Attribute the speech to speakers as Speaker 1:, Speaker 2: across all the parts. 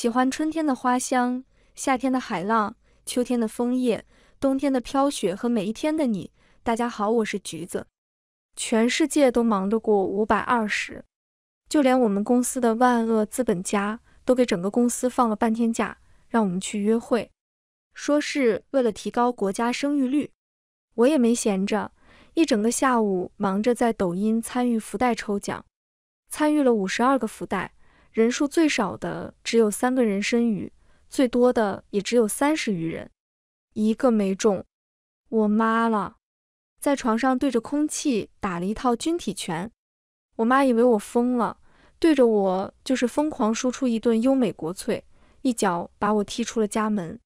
Speaker 1: 喜欢春天的花香，夏天的海浪，秋天的枫叶，冬天的飘雪和每一天的你。大家好，我是橘子。全世界都忙着过五百二十，就连我们公司的万恶资本家都给整个公司放了半天假，让我们去约会，说是为了提高国家生育率。我也没闲着，一整个下午忙着在抖音参与福袋抽奖，参与了五十二个福袋。人数最少的只有三个人参鱼，最多的也只有三十余人，一个没中。我妈了，在床上对着空气打了一套军体拳。我妈以为我疯了，对着我就是疯狂输出一顿优美国粹，一脚把我踢出了家门。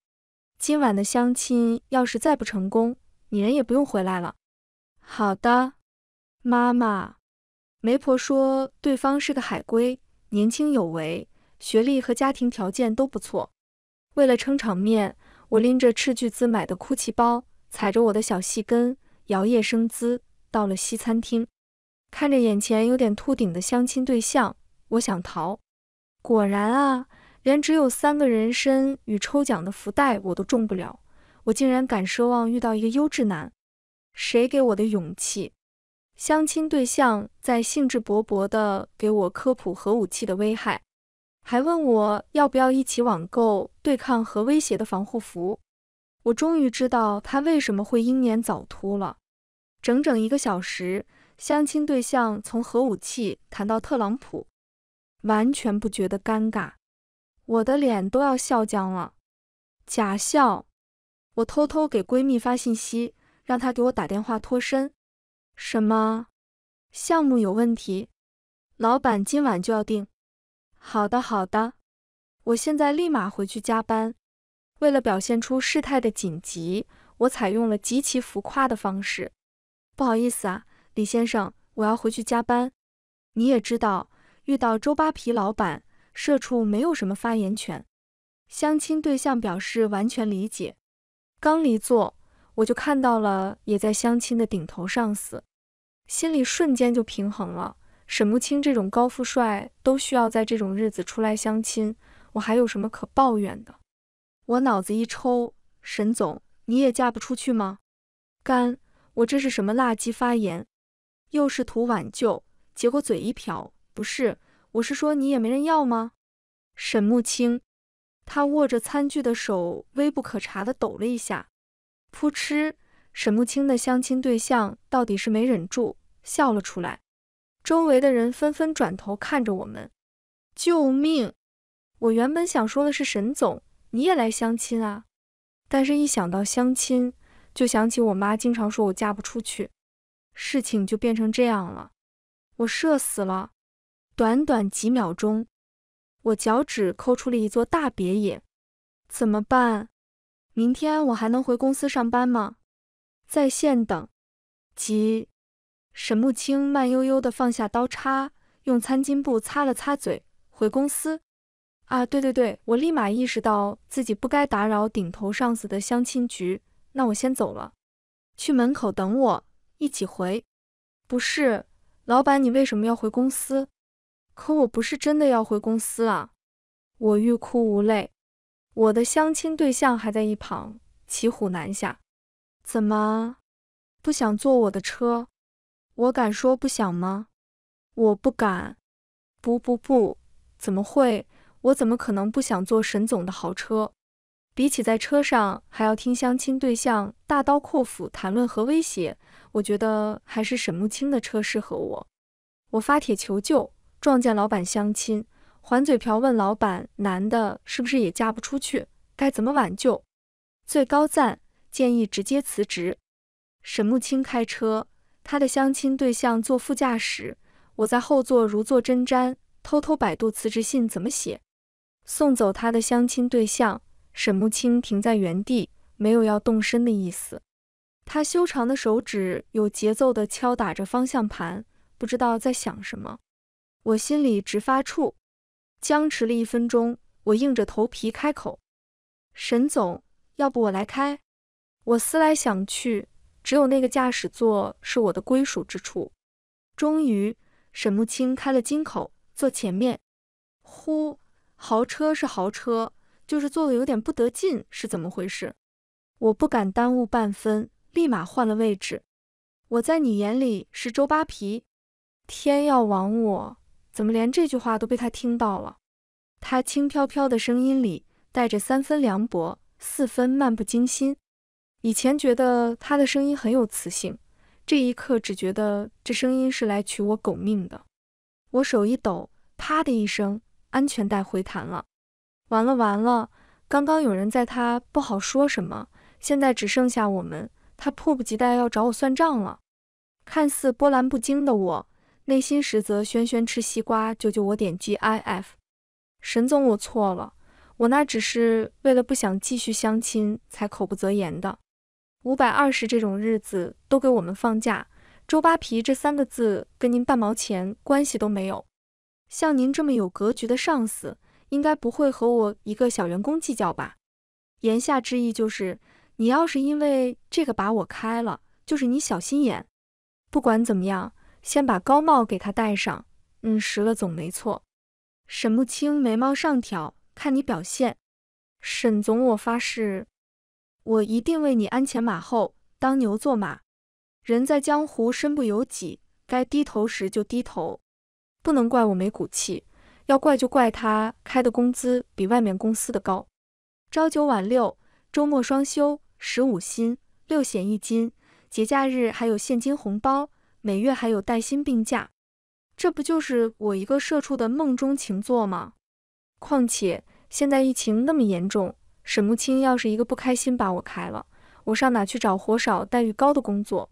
Speaker 1: 今晚的相亲要是再不成功，你人也不用回来了。好的，妈妈。媒婆说对方是个海归。年轻有为，学历和家庭条件都不错。为了撑场面，我拎着斥巨资买的哭泣包，踩着我的小细跟，摇曳生姿，到了西餐厅。看着眼前有点秃顶的相亲对象，我想逃。果然啊，连只有三个人参与抽奖的福袋我都中不了。我竟然敢奢望遇到一个优质男，谁给我的勇气？相亲对象在兴致勃勃地给我科普核武器的危害，还问我要不要一起网购对抗核威胁的防护服。我终于知道他为什么会英年早秃了。整整一个小时，相亲对象从核武器谈到特朗普，完全不觉得尴尬，我的脸都要笑僵了。假笑。我偷偷给闺蜜发信息，让她给我打电话脱身。什么项目有问题？老板今晚就要定。好的，好的，我现在立马回去加班。为了表现出事态的紧急，我采用了极其浮夸的方式。不好意思啊，李先生，我要回去加班。你也知道，遇到周扒皮老板，社畜没有什么发言权。相亲对象表示完全理解。刚离座。我就看到了，也在相亲的顶头上司，心里瞬间就平衡了。沈木清这种高富帅都需要在这种日子出来相亲，我还有什么可抱怨的？我脑子一抽，沈总你也嫁不出去吗？干，我这是什么垃圾发言？又试图挽救，结果嘴一瓢，不是，我是说你也没人要吗？沈木清，他握着餐具的手微不可察地抖了一下。扑哧！沈木青的相亲对象到底是没忍住笑了出来，周围的人纷纷转头看着我们。救命！我原本想说的是沈总，你也来相亲啊，但是一想到相亲，就想起我妈经常说我嫁不出去，事情就变成这样了，我社死了！短短几秒钟，我脚趾抠出了一座大别野，怎么办？明天我还能回公司上班吗？在线等，急。沈木青慢悠悠地放下刀叉，用餐巾布擦了擦嘴，回公司。啊，对对对，我立马意识到自己不该打扰顶头上司的相亲局，那我先走了。去门口等我，一起回。不是，老板，你为什么要回公司？可我不是真的要回公司啊！我欲哭无泪。我的相亲对象还在一旁，骑虎难下。怎么不想坐我的车？我敢说不想吗？我不敢。不不不，怎么会？我怎么可能不想坐沈总的豪车？比起在车上还要听相亲对象大刀阔斧谈论和威胁，我觉得还是沈木清的车适合我。我发帖求救，撞见老板相亲。还嘴瓢问老板，男的是不是也嫁不出去？该怎么挽救？最高赞建议直接辞职。沈木清开车，他的相亲对象坐副驾驶，我在后座如坐针毡，偷偷百度辞职信怎么写。送走他的相亲对象，沈木清停在原地，没有要动身的意思。他修长的手指有节奏地敲打着方向盘，不知道在想什么。我心里直发怵。僵持了一分钟，我硬着头皮开口：“沈总，要不我来开？”我思来想去，只有那个驾驶座是我的归属之处。终于，沈木青开了金口，坐前面。呼，豪车是豪车，就是坐的有点不得劲，是怎么回事？我不敢耽误半分，立马换了位置。我在你眼里是周扒皮，天要亡我！怎么连这句话都被他听到了？他轻飘飘的声音里带着三分凉薄，四分漫不经心。以前觉得他的声音很有磁性，这一刻只觉得这声音是来取我狗命的。我手一抖，啪的一声，安全带回弹了。完了完了，刚刚有人在，他不好说什么。现在只剩下我们，他迫不及待要找我算账了。看似波澜不惊的我。内心实则，轩轩吃西瓜，救救我！点 G I F，沈总，我错了，我那只是为了不想继续相亲才口不择言的。五百二十这种日子都给我们放假，周扒皮这三个字跟您半毛钱关系都没有。像您这么有格局的上司，应该不会和我一个小员工计较吧？言下之意就是，你要是因为这个把我开了，就是你小心眼。不管怎么样。先把高帽给他戴上，嗯，识了总没错。沈木青眉毛上挑，看你表现。沈总，我发誓，我一定为你鞍前马后，当牛做马。人在江湖，身不由己，该低头时就低头，不能怪我没骨气，要怪就怪他开的工资比外面公司的高。朝九晚六，周末双休，十五薪，六险一金，节假日还有现金红包。每月还有带薪病假，这不就是我一个社畜的梦中情作吗？况且现在疫情那么严重，沈木清要是一个不开心把我开了，我上哪去找活少待遇高的工作？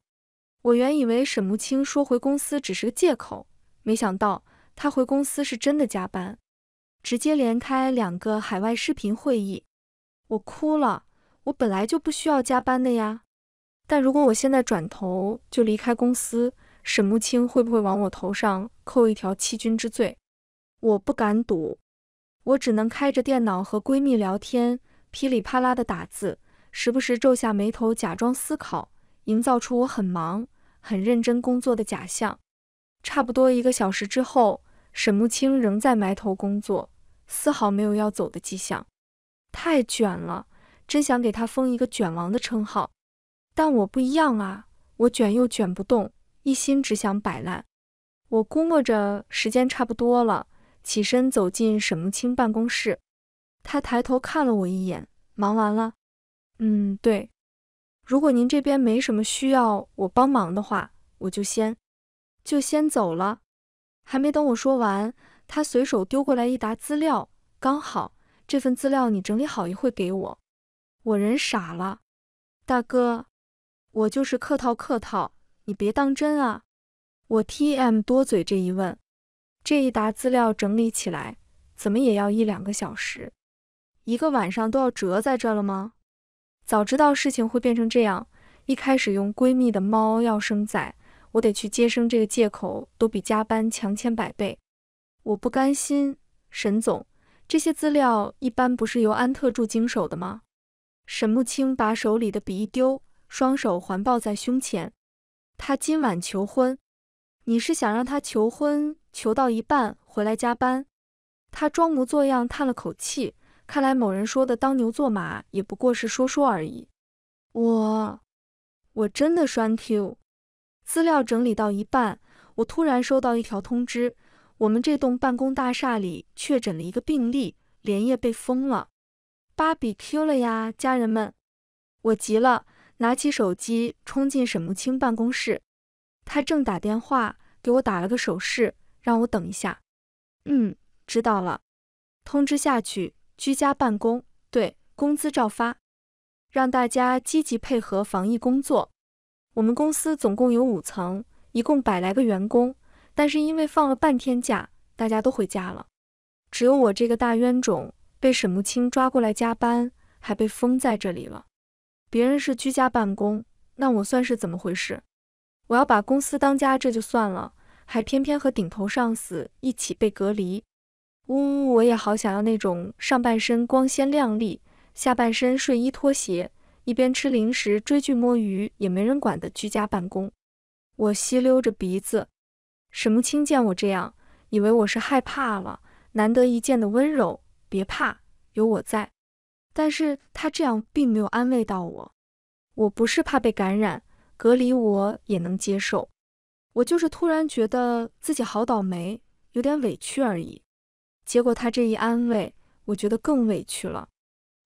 Speaker 1: 我原以为沈木清说回公司只是个借口，没想到他回公司是真的加班，直接连开两个海外视频会议，我哭了。我本来就不需要加班的呀，但如果我现在转头就离开公司。沈木清会不会往我头上扣一条欺君之罪？我不敢赌，我只能开着电脑和闺蜜聊天，噼里啪啦的打字，时不时皱下眉头假装思考，营造出我很忙、很认真工作的假象。差不多一个小时之后，沈木清仍在埋头工作，丝毫没有要走的迹象。太卷了，真想给他封一个卷王的称号。但我不一样啊，我卷又卷不动。一心只想摆烂，我估摸着时间差不多了，起身走进沈木清办公室。他抬头看了我一眼，忙完了？嗯，对。如果您这边没什么需要我帮忙的话，我就先就先走了。还没等我说完，他随手丢过来一沓资料，刚好这份资料你整理好，一会给我。我人傻了，大哥，我就是客套客套。你别当真啊！我 T M 多嘴这一问，这一沓资料整理起来，怎么也要一两个小时，一个晚上都要折在这了吗？早知道事情会变成这样，一开始用闺蜜的猫要生崽，我得去接生这个借口都比加班强千百倍。我不甘心，沈总，这些资料一般不是由安特助经手的吗？沈木青把手里的笔一丢，双手环抱在胸前。他今晚求婚，你是想让他求婚？求到一半回来加班？他装模作样叹了口气，看来某人说的当牛做马也不过是说说而已。我，我真的栓 Q。资料整理到一半，我突然收到一条通知，我们这栋办公大厦里确诊了一个病例，连夜被封了。芭比 Q 了呀，家人们，我急了。拿起手机，冲进沈慕清办公室。他正打电话，给我打了个手势，让我等一下。嗯，知道了。通知下去，居家办公。对，工资照发，让大家积极配合防疫工作。我们公司总共有五层，一共百来个员工，但是因为放了半天假，大家都回家了。只有我这个大冤种，被沈慕清抓过来加班，还被封在这里了。别人是居家办公，那我算是怎么回事？我要把公司当家，这就算了，还偏偏和顶头上司一起被隔离。呜呜，我也好想要那种上半身光鲜亮丽，下半身睡衣拖鞋，一边吃零食追剧摸鱼也没人管的居家办公。我吸溜着鼻子，沈木清见我这样，以为我是害怕了，难得一见的温柔，别怕，有我在。但是他这样并没有安慰到我，我不是怕被感染隔离，我也能接受，我就是突然觉得自己好倒霉，有点委屈而已。结果他这一安慰，我觉得更委屈了。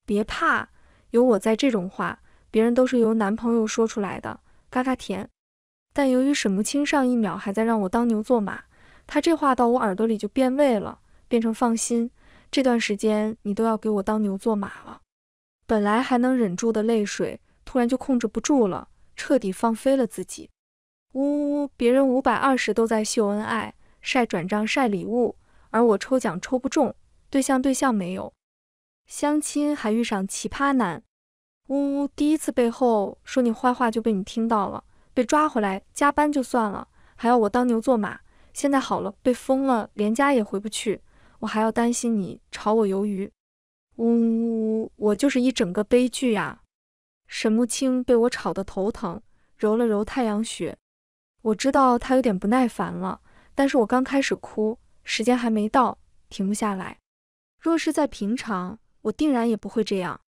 Speaker 1: 别怕，有我在。这种话别人都是由男朋友说出来的，嘎嘎甜。但由于沈木清上一秒还在让我当牛做马，他这话到我耳朵里就变味了，变成放心。这段时间你都要给我当牛做马了，本来还能忍住的泪水，突然就控制不住了，彻底放飞了自己。呜呜呜，别人五百二十都在秀恩爱，晒转账晒礼物，而我抽奖抽不中，对象对象没有，相亲还遇上奇葩男。呜呜，第一次背后说你坏话就被你听到了，被抓回来加班就算了，还要我当牛做马。现在好了，被封了，连家也回不去。我还要担心你炒我鱿鱼，呜呜呜！我就是一整个悲剧呀！沈木青被我吵得头疼，揉了揉太阳穴。我知道他有点不耐烦了，但是我刚开始哭，时间还没到，停不下来。若是在平常，我定然也不会这样。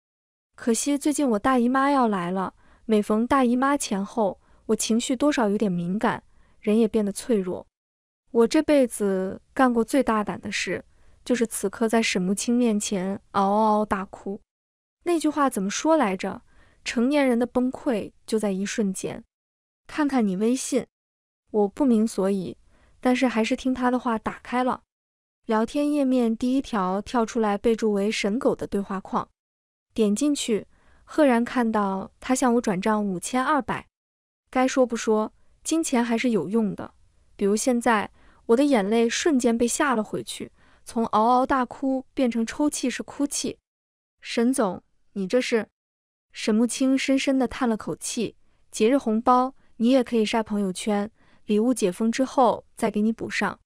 Speaker 1: 可惜最近我大姨妈要来了，每逢大姨妈前后，我情绪多少有点敏感，人也变得脆弱。我这辈子干过最大胆的事。就是此刻，在沈木清面前嗷嗷大哭。那句话怎么说来着？成年人的崩溃就在一瞬间。看看你微信，我不明所以，但是还是听他的话打开了聊天页面，第一条跳出来备注为“神狗”的对话框，点进去，赫然看到他向我转账五千二百。该说不说，金钱还是有用的。比如现在，我的眼泪瞬间被吓了回去。从嗷嗷大哭变成抽泣是哭泣，沈总，你这是？沈木清深深的叹了口气。节日红包你也可以晒朋友圈，礼物解封之后再给你补上。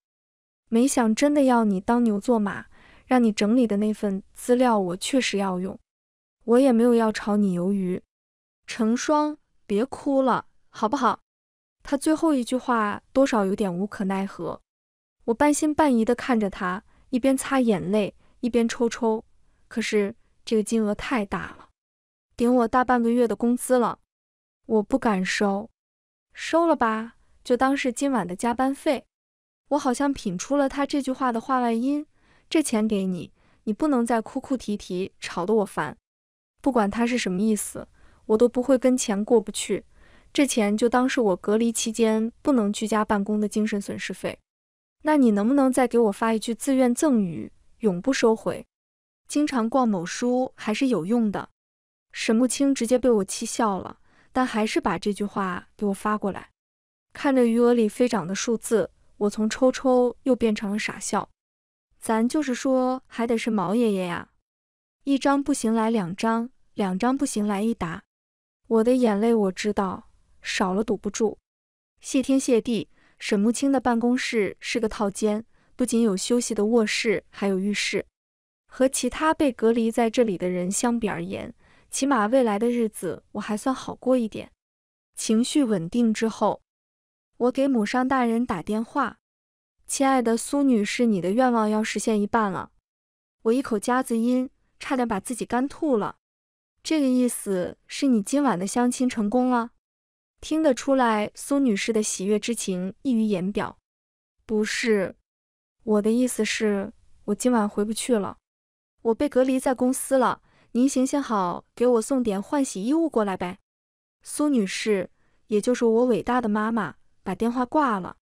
Speaker 1: 没想真的要你当牛做马，让你整理的那份资料我确实要用，我也没有要炒你鱿鱼。成双，别哭了，好不好？他最后一句话多少有点无可奈何。我半信半疑的看着他。一边擦眼泪，一边抽抽。可是这个金额太大了，顶我大半个月的工资了，我不敢收。收了吧，就当是今晚的加班费。我好像品出了他这句话的话外音：这钱给你，你不能再哭哭啼啼，吵得我烦。不管他是什么意思，我都不会跟钱过不去。这钱就当是我隔离期间不能居家办公的精神损失费。那你能不能再给我发一句自愿赠予，永不收回？经常逛某书还是有用的。沈木清直接被我气笑了，但还是把这句话给我发过来。看着余额里飞涨的数字，我从抽抽又变成了傻笑。咱就是说，还得是毛爷爷呀！一张不行来两张，两张不行来一沓。我的眼泪我知道少了堵不住，谢天谢地。沈木清的办公室是个套间，不仅有休息的卧室，还有浴室。和其他被隔离在这里的人相比而言，起码未来的日子我还算好过一点。情绪稳定之后，我给母上大人打电话：“亲爱的苏女士，你的愿望要实现一半了。”我一口夹子音，差点把自己干吐了。这个意思是你今晚的相亲成功了？听得出来，苏女士的喜悦之情溢于言表。不是，我的意思是，我今晚回不去了，我被隔离在公司了。您行行好，给我送点换洗衣物过来呗。苏女士，也就是我伟大的妈妈，把电话挂了。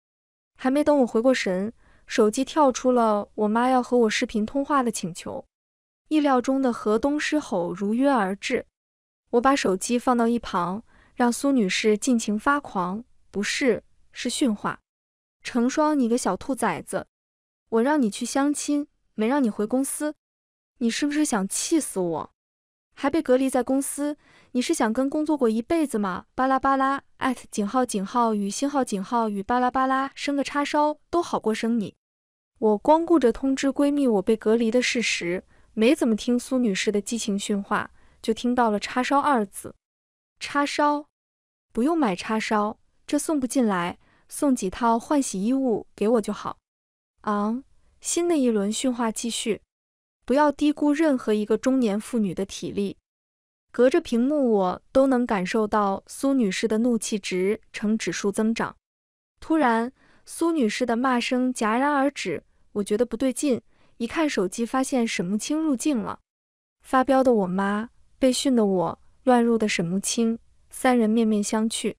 Speaker 1: 还没等我回过神，手机跳出了我妈要和我视频通话的请求。意料中的河东狮吼如约而至。我把手机放到一旁。让苏女士尽情发狂，不是，是训话。程霜，你个小兔崽子，我让你去相亲，没让你回公司，你是不是想气死我？还被隔离在公司，你是想跟工作过一辈子吗？巴拉巴拉，艾特井号井号与星号井号与巴拉巴拉，生个叉烧都好过生你。我光顾着通知闺蜜我被隔离的事实，没怎么听苏女士的激情训话，就听到了“叉烧”二字，叉烧。不用买叉烧，这送不进来，送几套换洗衣物给我就好。昂，新的一轮训话继续，不要低估任何一个中年妇女的体力。隔着屏幕，我都能感受到苏女士的怒气值呈指数增长。突然，苏女士的骂声戛然而止，我觉得不对劲，一看手机，发现沈木清入境了。发飙的我妈，被训的我，乱入的沈木清三人面面相觑，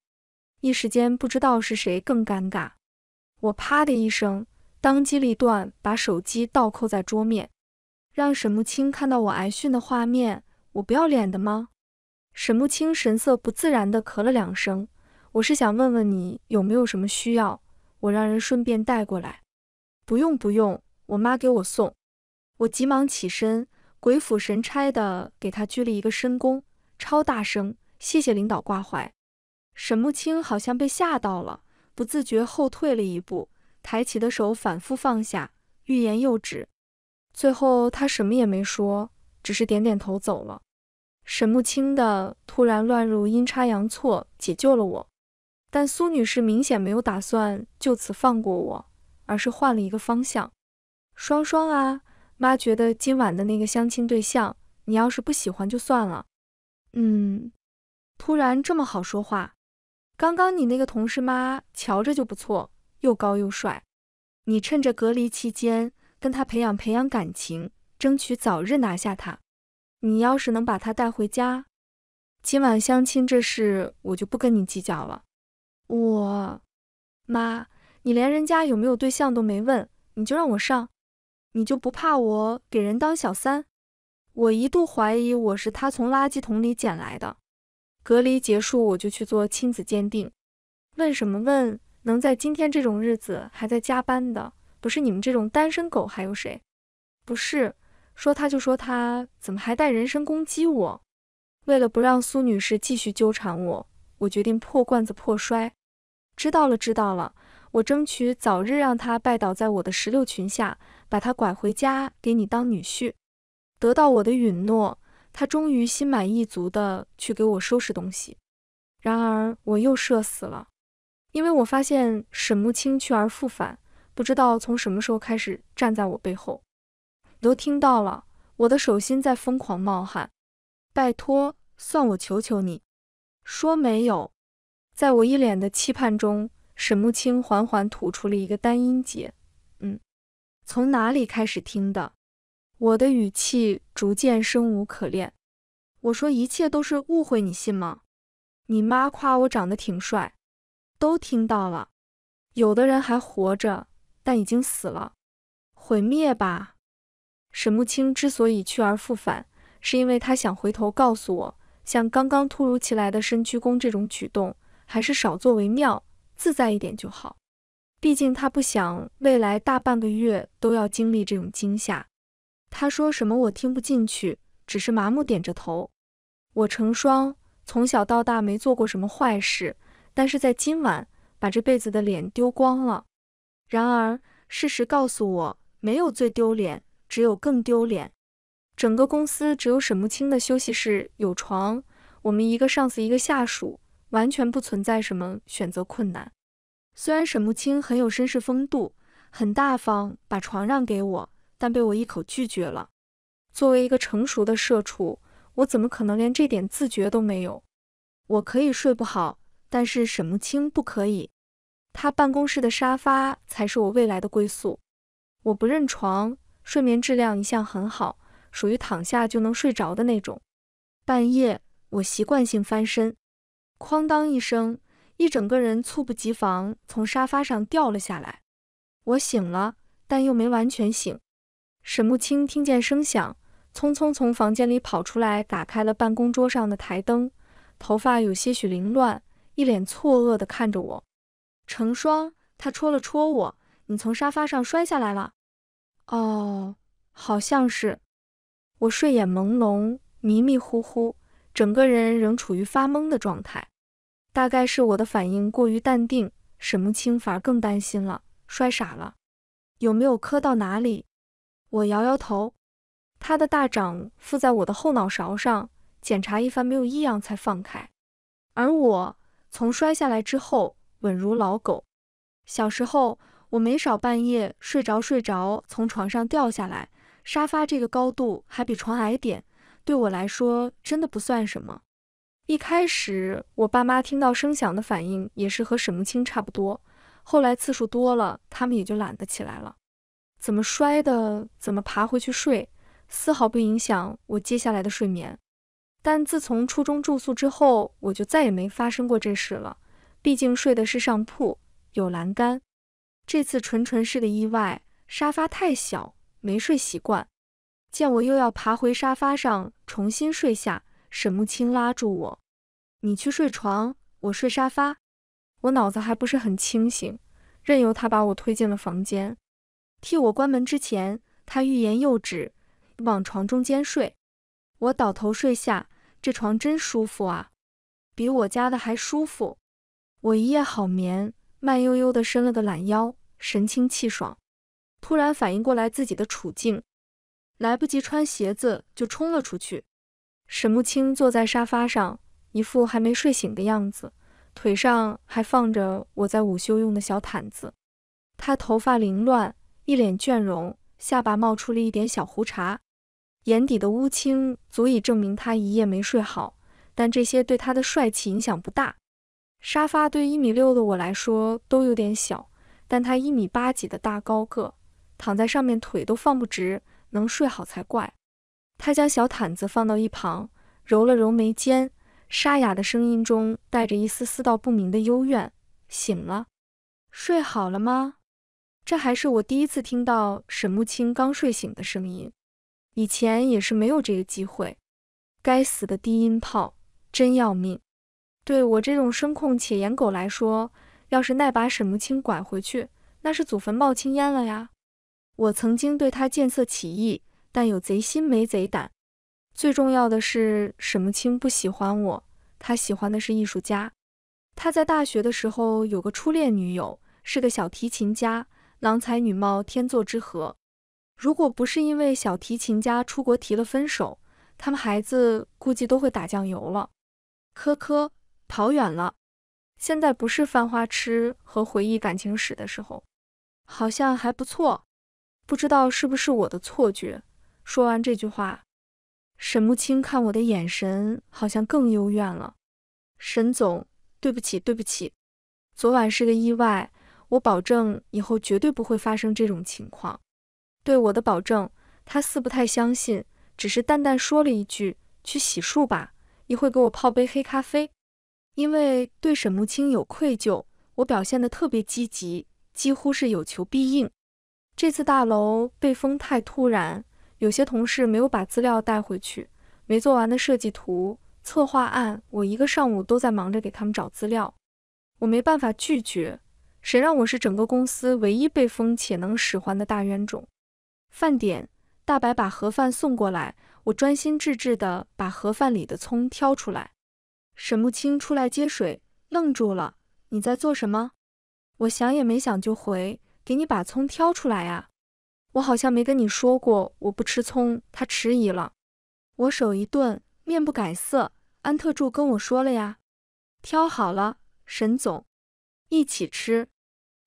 Speaker 1: 一时间不知道是谁更尴尬。我啪的一声，当机立断，把手机倒扣在桌面，让沈木青看到我挨训的画面。我不要脸的吗？沈木青神色不自然的咳了两声。我是想问问你有没有什么需要，我让人顺便带过来。不用不用，我妈给我送。我急忙起身，鬼斧神差的给他鞠了一个深躬，超大声。谢谢领导挂怀，沈木清好像被吓到了，不自觉后退了一步，抬起的手反复放下，欲言又止。最后他什么也没说，只是点点头走了。沈木清的突然乱入，阴差阳错解救了我，但苏女士明显没有打算就此放过我，而是换了一个方向。双双啊，妈觉得今晚的那个相亲对象，你要是不喜欢就算了。嗯。突然这么好说话，刚刚你那个同事妈瞧着就不错，又高又帅，你趁着隔离期间跟他培养培养感情，争取早日拿下他。你要是能把他带回家，今晚相亲这事我就不跟你计较了。我妈，你连人家有没有对象都没问，你就让我上，你就不怕我给人当小三？我一度怀疑我是他从垃圾桶里捡来的。隔离结束，我就去做亲子鉴定。问什么问？能在今天这种日子还在加班的，不是你们这种单身狗，还有谁？不是，说他就说他怎么还带人身攻击我？为了不让苏女士继续纠缠我，我决定破罐子破摔。知道了，知道了，我争取早日让他拜倒在我的石榴裙下，把他拐回家给你当女婿，得到我的允诺。他终于心满意足地去给我收拾东西，然而我又社死了，因为我发现沈木青去而复返，不知道从什么时候开始站在我背后。你都听到了，我的手心在疯狂冒汗。拜托，算我求求你，说没有。在我一脸的期盼中，沈木清缓缓吐出了一个单音节：“嗯。”从哪里开始听的？我的语气逐渐生无可恋。我说一切都是误会，你信吗？你妈夸我长得挺帅，都听到了。有的人还活着，但已经死了。毁灭吧。沈木青之所以去而复返，是因为他想回头告诉我，像刚刚突如其来的身鞠躬这种举动，还是少做为妙，自在一点就好。毕竟他不想未来大半个月都要经历这种惊吓。他说什么我听不进去，只是麻木点着头。我成双从小到大没做过什么坏事，但是在今晚把这辈子的脸丢光了。然而事实告诉我，没有最丢脸，只有更丢脸。整个公司只有沈木青的休息室有床，我们一个上司一个下属，完全不存在什么选择困难。虽然沈木青很有绅士风度，很大方，把床让给我。但被我一口拒绝了。作为一个成熟的社畜，我怎么可能连这点自觉都没有？我可以睡不好，但是沈木清不可以。他办公室的沙发才是我未来的归宿。我不认床，睡眠质量一向很好，属于躺下就能睡着的那种。半夜，我习惯性翻身，哐当一声，一整个人猝不及防从沙发上掉了下来。我醒了，但又没完全醒。沈慕清听见声响，匆匆从房间里跑出来，打开了办公桌上的台灯，头发有些许凌乱，一脸错愕地看着我。成双，他戳了戳我，你从沙发上摔下来了？哦，好像是。我睡眼朦胧，迷迷糊糊，整个人仍处于发懵的状态。大概是我的反应过于淡定，沈慕清反而更担心了，摔傻了？有没有磕到哪里？我摇摇头，他的大掌附在我的后脑勺上，检查一番没有异样才放开。而我从摔下来之后稳如老狗。小时候我没少半夜睡着睡着从床上掉下来，沙发这个高度还比床矮点，对我来说真的不算什么。一开始我爸妈听到声响的反应也是和沈木清差不多，后来次数多了，他们也就懒得起来了。怎么摔的？怎么爬回去睡？丝毫不影响我接下来的睡眠。但自从初中住宿之后，我就再也没发生过这事了。毕竟睡的是上铺，有栏杆。这次纯纯是个意外，沙发太小，没睡习惯。见我又要爬回沙发上重新睡下，沈木清拉住我：“你去睡床，我睡沙发。”我脑子还不是很清醒，任由他把我推进了房间。替我关门之前，他欲言又止，往床中间睡。我倒头睡下，这床真舒服啊，比我家的还舒服。我一夜好眠，慢悠悠地伸了个懒腰，神清气爽。突然反应过来自己的处境，来不及穿鞋子，就冲了出去。沈木青坐在沙发上，一副还没睡醒的样子，腿上还放着我在午休用的小毯子。他头发凌乱。一脸倦容，下巴冒出了一点小胡茬，眼底的乌青足以证明他一夜没睡好，但这些对他的帅气影响不大。沙发对一米六的我来说都有点小，但他一米八几的大高个躺在上面腿都放不直，能睡好才怪。他将小毯子放到一旁，揉了揉眉间，沙哑的声音中带着一丝丝道不明的幽怨：“醒了，睡好了吗？”这还是我第一次听到沈木清刚睡醒的声音，以前也是没有这个机会。该死的低音炮，真要命！对我这种声控且颜狗来说，要是再把沈木清拐回去，那是祖坟冒青烟了呀！我曾经对他见色起意，但有贼心没贼胆。最重要的是，沈木清不喜欢我，他喜欢的是艺术家。他在大学的时候有个初恋女友，是个小提琴家。郎才女貌，天作之合。如果不是因为小提琴家出国提了分手，他们孩子估计都会打酱油了。科科跑远了。现在不是犯花痴和回忆感情史的时候。好像还不错，不知道是不是我的错觉。说完这句话，沈木青看我的眼神好像更幽怨了。沈总，对不起，对不起，昨晚是个意外。我保证以后绝对不会发生这种情况。对我的保证，他似不太相信，只是淡淡说了一句：“去洗漱吧，一会儿给我泡杯黑咖啡。”因为对沈木清有愧疚，我表现得特别积极，几乎是有求必应。这次大楼被封太突然，有些同事没有把资料带回去，没做完的设计图、策划案，我一个上午都在忙着给他们找资料，我没办法拒绝。谁让我是整个公司唯一被封且能使唤的大冤种？饭点，大白把盒饭送过来，我专心致志地把盒饭里的葱挑出来。沈木青出来接水，愣住了：“你在做什么？”我想也没想就回：“给你把葱挑出来啊！”我好像没跟你说过我不吃葱。他迟疑了，我手一顿，面不改色。安特助跟我说了呀，挑好了，沈总，一起吃。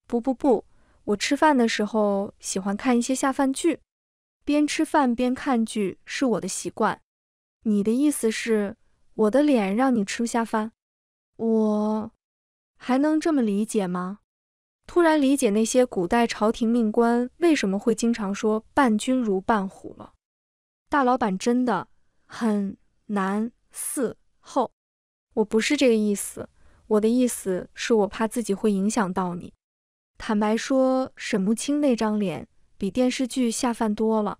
Speaker 1: 不不不，我吃饭的时候喜欢看一些下饭剧，边吃饭边看剧是我的习惯。你的意思是，我的脸让你吃不下饭？我还能这么理解吗？突然理解那些古代朝廷命官为什么会经常说“伴君如伴虎”了。大老板真的很难伺候。我不是这个意思，我的意思是我怕自己会影响到你。坦白说，沈木清那张脸比电视剧下饭多了，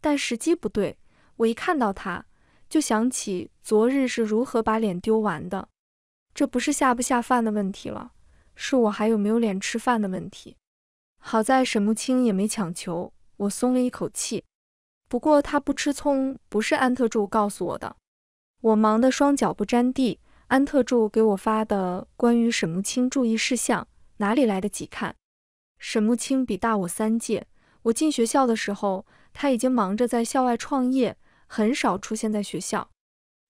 Speaker 1: 但时机不对。我一看到他，就想起昨日是如何把脸丢完的。这不是下不下饭的问题了，是我还有没有脸吃饭的问题。好在沈木清也没强求，我松了一口气。不过他不吃葱，不是安特柱告诉我的。我忙得双脚不沾地，安特柱给我发的关于沈木清注意事项。哪里来得及看？沈木清比大我三届，我进学校的时候，他已经忙着在校外创业，很少出现在学校。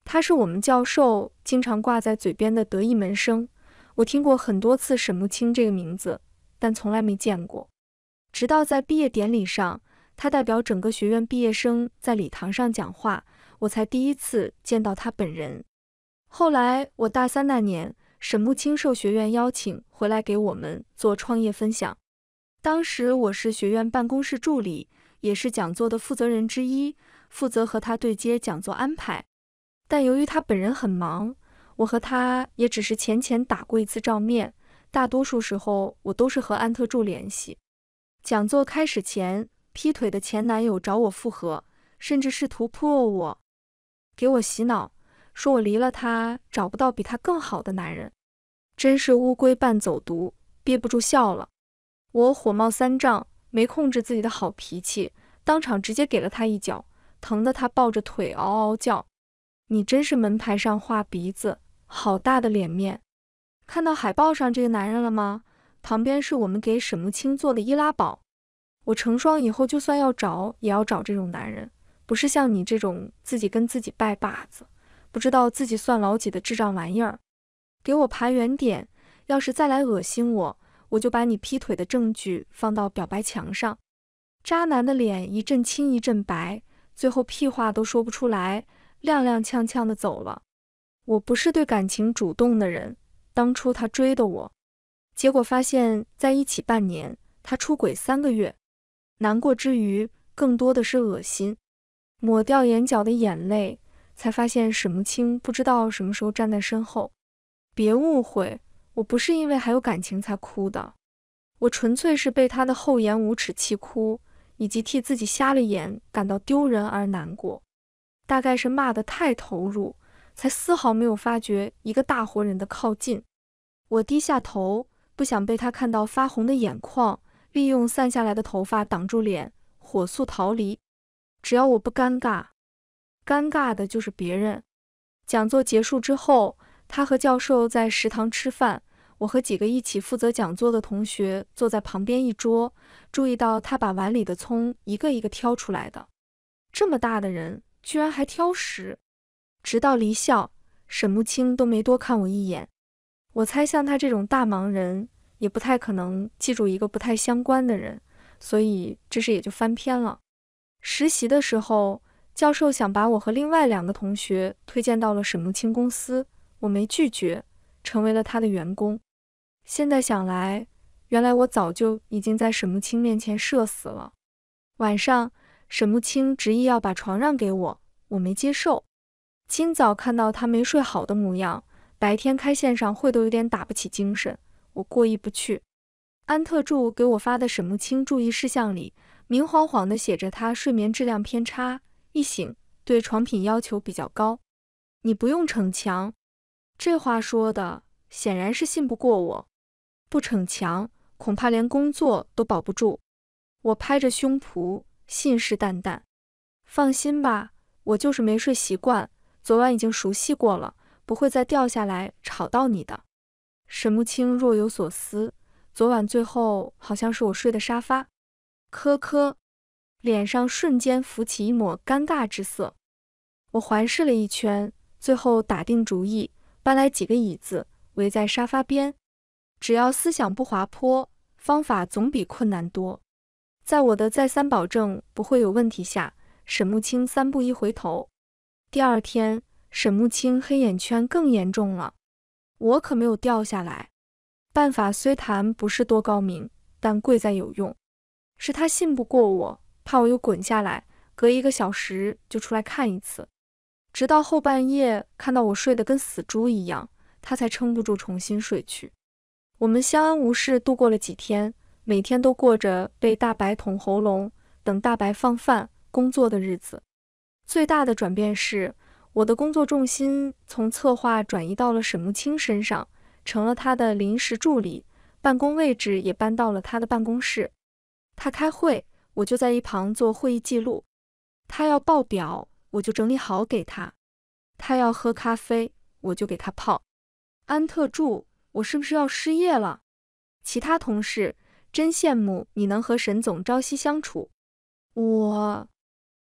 Speaker 1: 他是我们教授经常挂在嘴边的得意门生，我听过很多次沈木清这个名字，但从来没见过。直到在毕业典礼上，他代表整个学院毕业生在礼堂上讲话，我才第一次见到他本人。后来我大三那年。沈木清受学院邀请回来给我们做创业分享，当时我是学院办公室助理，也是讲座的负责人之一，负责和他对接讲座安排。但由于他本人很忙，我和他也只是浅浅打过一次照面，大多数时候我都是和安特助联系。讲座开始前，劈腿的前男友找我复合，甚至试图破我，给我洗脑。说我离了他找不到比他更好的男人，真是乌龟扮走毒，憋不住笑了。我火冒三丈，没控制自己的好脾气，当场直接给了他一脚，疼得他抱着腿嗷嗷叫。你真是门牌上画鼻子，好大的脸面！看到海报上这个男人了吗？旁边是我们给沈木青做的易拉宝。我成双以后，就算要找，也要找这种男人，不是像你这种自己跟自己拜把子。不知道自己算老几的智障玩意儿，给我爬远点！要是再来恶心我，我就把你劈腿的证据放到表白墙上。渣男的脸一阵青一阵白，最后屁话都说不出来，踉踉跄跄的走了。我不是对感情主动的人，当初他追的我，结果发现在一起半年，他出轨三个月，难过之余更多的是恶心，抹掉眼角的眼泪。才发现沈木青不知道什么时候站在身后。别误会，我不是因为还有感情才哭的，我纯粹是被他的厚颜无耻气哭，以及替自己瞎了眼感到丢人而难过。大概是骂得太投入，才丝毫没有发觉一个大活人的靠近。我低下头，不想被他看到发红的眼眶，利用散下来的头发挡住脸，火速逃离。只要我不尴尬。尴尬的就是别人。讲座结束之后，他和教授在食堂吃饭，我和几个一起负责讲座的同学坐在旁边一桌，注意到他把碗里的葱一个一个挑出来的。这么大的人，居然还挑食。直到离校，沈木青都没多看我一眼。我猜，像他这种大忙人，也不太可能记住一个不太相关的人，所以这事也就翻篇了。实习的时候。教授想把我和另外两个同学推荐到了沈木清公司，我没拒绝，成为了他的员工。现在想来，原来我早就已经在沈木清面前社死了。晚上，沈木清执意要把床让给我，我没接受。今早看到他没睡好的模样，白天开线上会都有点打不起精神，我过意不去。安特助给我发的沈木清注意事项里，明晃晃地写着他睡眠质量偏差。一醒对床品要求比较高，你不用逞强。这话说的显然是信不过我，不逞强恐怕连工作都保不住。我拍着胸脯信誓旦旦，放心吧，我就是没睡习惯，昨晚已经熟悉过了，不会再掉下来吵到你的。沈木清若有所思，昨晚最后好像是我睡的沙发，科科。脸上瞬间浮起一抹尴尬之色，我环视了一圈，最后打定主意，搬来几个椅子围在沙发边。只要思想不滑坡，方法总比困难多。在我的再三保证不会有问题下，沈木青三步一回头。第二天，沈木青黑眼圈更严重了，我可没有掉下来。办法虽谈不是多高明，但贵在有用。是他信不过我。怕我又滚下来，隔一个小时就出来看一次，直到后半夜看到我睡得跟死猪一样，他才撑不住重新睡去。我们相安无事度过了几天，每天都过着被大白捅喉咙、等大白放饭、工作的日子。最大的转变是，我的工作重心从策划转移到了沈慕清身上，成了他的临时助理，办公位置也搬到了他的办公室。他开会。我就在一旁做会议记录，他要报表，我就整理好给他；他要喝咖啡，我就给他泡。安特助，我是不是要失业了？其他同事真羡慕你能和沈总朝夕相处，我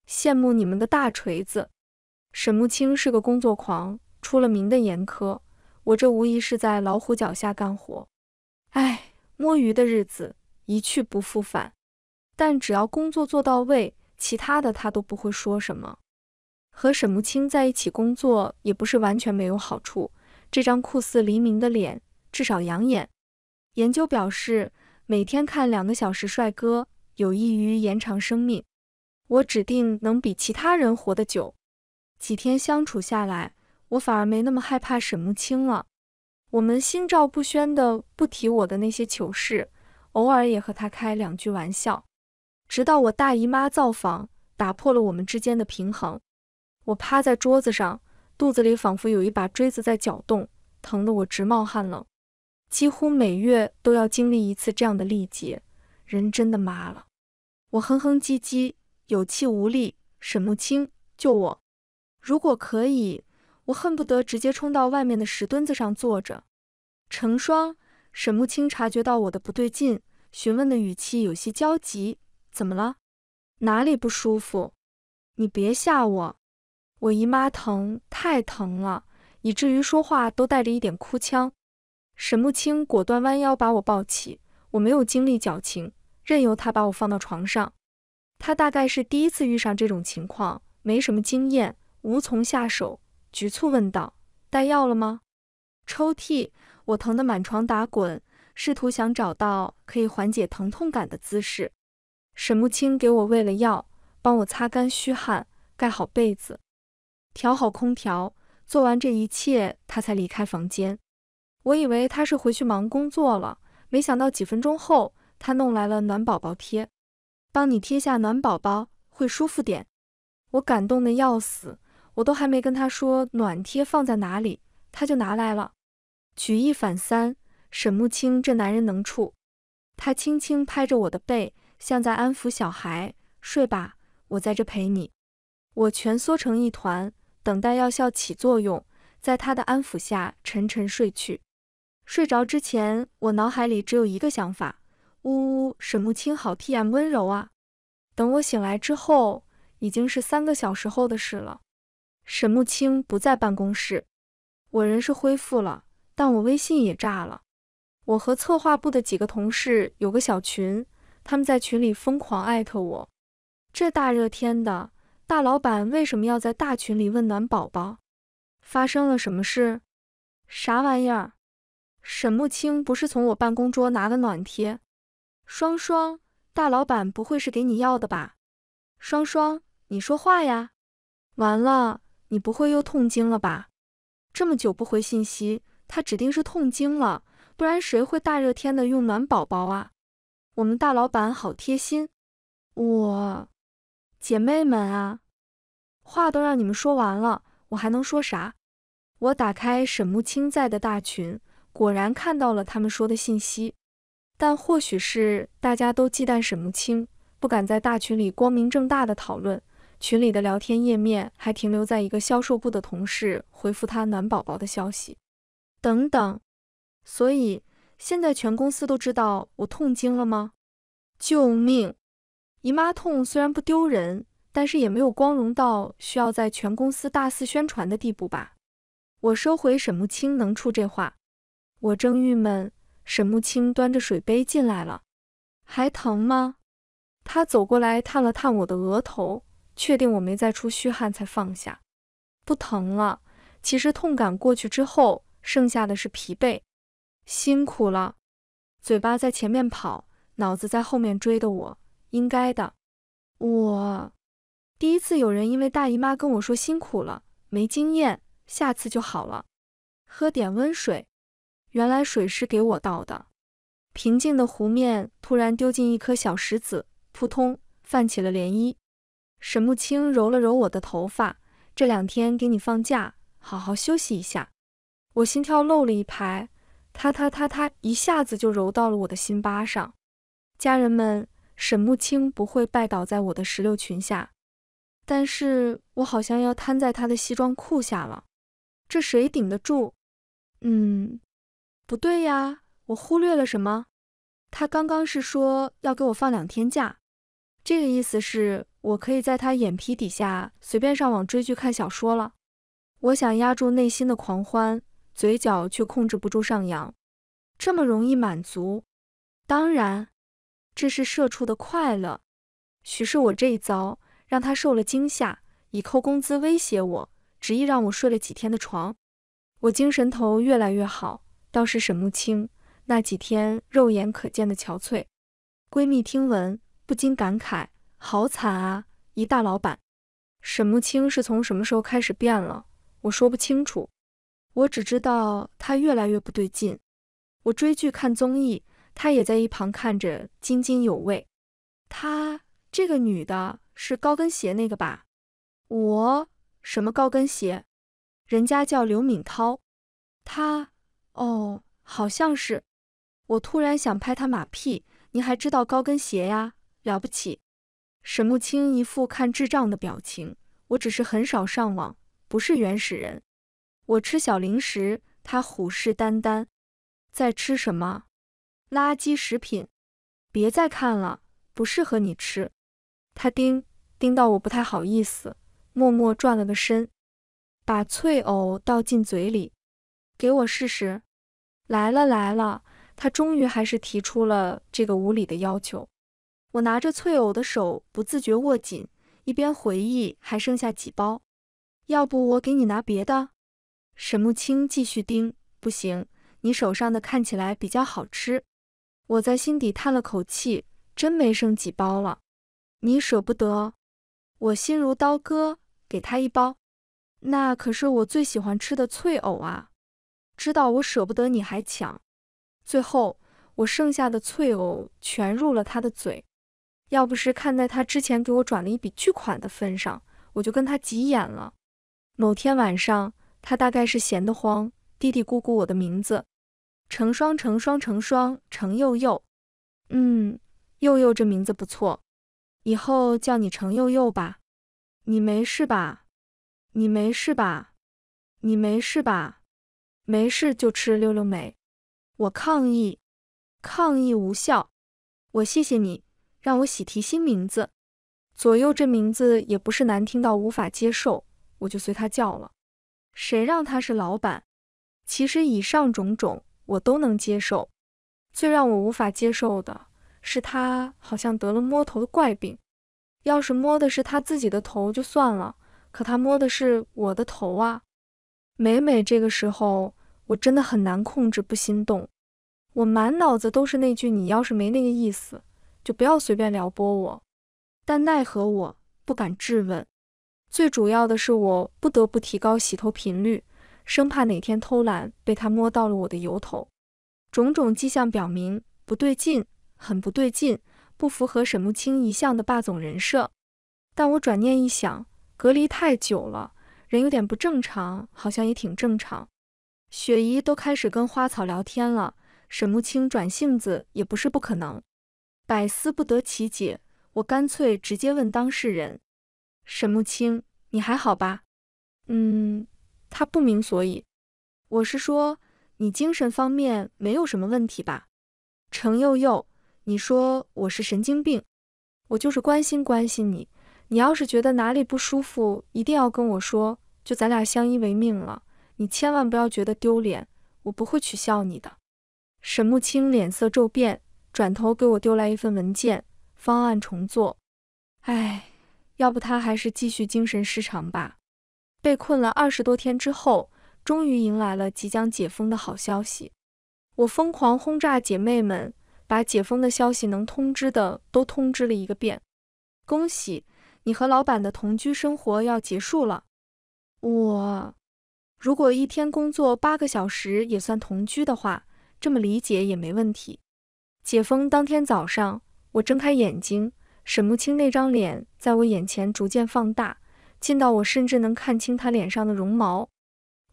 Speaker 1: 羡慕你们的大锤子。沈木青是个工作狂，出了名的严苛，我这无疑是在老虎脚下干活。唉，摸鱼的日子一去不复返。但只要工作做到位，其他的他都不会说什么。和沈木清在一起工作也不是完全没有好处，这张酷似黎明的脸至少养眼。研究表示，每天看两个小时帅哥有益于延长生命，我指定能比其他人活得久。几天相处下来，我反而没那么害怕沈木清了。我们心照不宣的不提我的那些糗事，偶尔也和他开两句玩笑。直到我大姨妈造访，打破了我们之间的平衡。我趴在桌子上，肚子里仿佛有一把锥子在搅动，疼得我直冒汗冷。几乎每月都要经历一次这样的历劫，人真的麻了。我哼哼唧唧，有气无力。沈木清，救我！如果可以，我恨不得直接冲到外面的石墩子上坐着。成双，沈木清察觉到我的不对劲，询问的语气有些焦急。怎么了？哪里不舒服？你别吓我！我姨妈疼太疼了，以至于说话都带着一点哭腔。沈木清果断弯腰把我抱起，我没有精力矫情，任由他把我放到床上。他大概是第一次遇上这种情况，没什么经验，无从下手，局促问道：“带药了吗？”抽屉，我疼得满床打滚，试图想找到可以缓解疼痛感的姿势。沈木清给我喂了药，帮我擦干虚汗，盖好被子，调好空调。做完这一切，他才离开房间。我以为他是回去忙工作了，没想到几分钟后，他弄来了暖宝宝贴，帮你贴下暖宝宝会舒服点。我感动的要死，我都还没跟他说暖贴放在哪里，他就拿来了。举一反三，沈木清这男人能处。他轻轻拍着我的背。像在安抚小孩，睡吧，我在这陪你。我蜷缩成一团，等待药效起作用，在他的安抚下沉沉睡去。睡着之前，我脑海里只有一个想法：呜呜，沈木清好 TM 温柔啊！等我醒来之后，已经是三个小时后的事了。沈木清不在办公室，我人是恢复了，但我微信也炸了。我和策划部的几个同事有个小群。他们在群里疯狂艾特我，这大热天的，大老板为什么要在大群里问暖宝宝？发生了什么事？啥玩意儿？沈木清不是从我办公桌拿的暖贴？双双，大老板不会是给你要的吧？双双，你说话呀！完了，你不会又痛经了吧？这么久不回信息，他指定是痛经了，不然谁会大热天的用暖宝宝啊？我们大老板好贴心，我姐妹们啊，话都让你们说完了，我还能说啥？我打开沈木清在的大群，果然看到了他们说的信息。但或许是大家都忌惮沈木清，不敢在大群里光明正大的讨论，群里的聊天页面还停留在一个销售部的同事回复他暖宝宝的消息等等。所以。现在全公司都知道我痛经了吗？救命！姨妈痛虽然不丢人，但是也没有光荣到需要在全公司大肆宣传的地步吧？我收回沈木清能出这话。我正郁闷，沈木青端着水杯进来了。还疼吗？他走过来探了探我的额头，确定我没再出虚汗，才放下。不疼了。其实痛感过去之后，剩下的是疲惫。辛苦了，嘴巴在前面跑，脑子在后面追的我，应该的。我第一次有人因为大姨妈跟我说辛苦了，没经验，下次就好了。喝点温水。原来水是给我倒的。平静的湖面突然丢进一颗小石子，扑通，泛起了涟漪。沈木清揉了揉我的头发，这两天给你放假，好好休息一下。我心跳漏了一拍。他他他他一下子就揉到了我的心巴上，家人们，沈木青不会拜倒在我的石榴裙下，但是我好像要瘫在他的西装裤下了，这谁顶得住？嗯，不对呀，我忽略了什么？他刚刚是说要给我放两天假，这个意思是，我可以在他眼皮底下随便上网追剧看小说了。我想压住内心的狂欢。嘴角却控制不住上扬，这么容易满足？当然，这是社畜的快乐。许是我这一遭让他受了惊吓，以扣工资威胁我，执意让我睡了几天的床。我精神头越来越好，倒是沈木青那几天肉眼可见的憔悴。闺蜜听闻不禁感慨：好惨啊，一大老板！沈木青是从什么时候开始变了？我说不清楚。我只知道他越来越不对劲。我追剧看综艺，他也在一旁看着津津有味。她这个女的是高跟鞋那个吧？我什么高跟鞋？人家叫刘敏涛。她哦，好像是。我突然想拍他马屁，你还知道高跟鞋呀？了不起。沈木青一副看智障的表情。我只是很少上网，不是原始人。我吃小零食，他虎视眈眈，在吃什么垃圾食品？别再看了，不适合你吃。他盯盯到我不太好意思，默默转了个身，把脆藕倒进嘴里。给我试试。来了来了，他终于还是提出了这个无理的要求。我拿着脆藕的手不自觉握紧，一边回忆还剩下几包，要不我给你拿别的？沈木青继续盯，不行，你手上的看起来比较好吃。我在心底叹了口气，真没剩几包了。你舍不得，我心如刀割。给他一包，那可是我最喜欢吃的脆藕啊！知道我舍不得你还抢，最后我剩下的脆藕全入了他的嘴。要不是看在他之前给我转了一笔巨款的份上，我就跟他急眼了。某天晚上。他大概是闲得慌，嘀嘀咕咕我的名字，成双成双成双成又又，嗯，又又这名字不错，以后叫你程又又吧。你没事吧？你没事吧？你没事吧？没事就吃溜溜梅。我抗议，抗议无效。我谢谢你，让我喜提新名字。左右这名字也不是难听到无法接受，我就随他叫了。谁让他是老板？其实以上种种我都能接受，最让我无法接受的是他好像得了摸头的怪病。要是摸的是他自己的头就算了，可他摸的是我的头啊！每每这个时候，我真的很难控制不心动。我满脑子都是那句“你要是没那个意思，就不要随便撩拨我”，但奈何我不敢质问。最主要的是，我不得不提高洗头频率，生怕哪天偷懒被他摸到了我的油头。种种迹象表明不对劲，很不对劲，不符合沈木青一向的霸总人设。但我转念一想，隔离太久了，人有点不正常，好像也挺正常。雪姨都开始跟花草聊天了，沈木青转性子也不是不可能。百思不得其解，我干脆直接问当事人。沈木清，你还好吧？嗯，他不明所以。我是说，你精神方面没有什么问题吧？程佑佑，你说我是神经病？我就是关心关心你。你要是觉得哪里不舒服，一定要跟我说。就咱俩相依为命了，你千万不要觉得丢脸，我不会取笑你的。沈木清脸色骤变，转头给我丢来一份文件，方案重做。哎。要不他还是继续精神失常吧。被困了二十多天之后，终于迎来了即将解封的好消息。我疯狂轰炸姐妹们，把解封的消息能通知的都通知了一个遍。恭喜你和老板的同居生活要结束了。我如果一天工作八个小时也算同居的话，这么理解也没问题。解封当天早上，我睁开眼睛。沈慕清那张脸在我眼前逐渐放大，近到我甚至能看清他脸上的绒毛。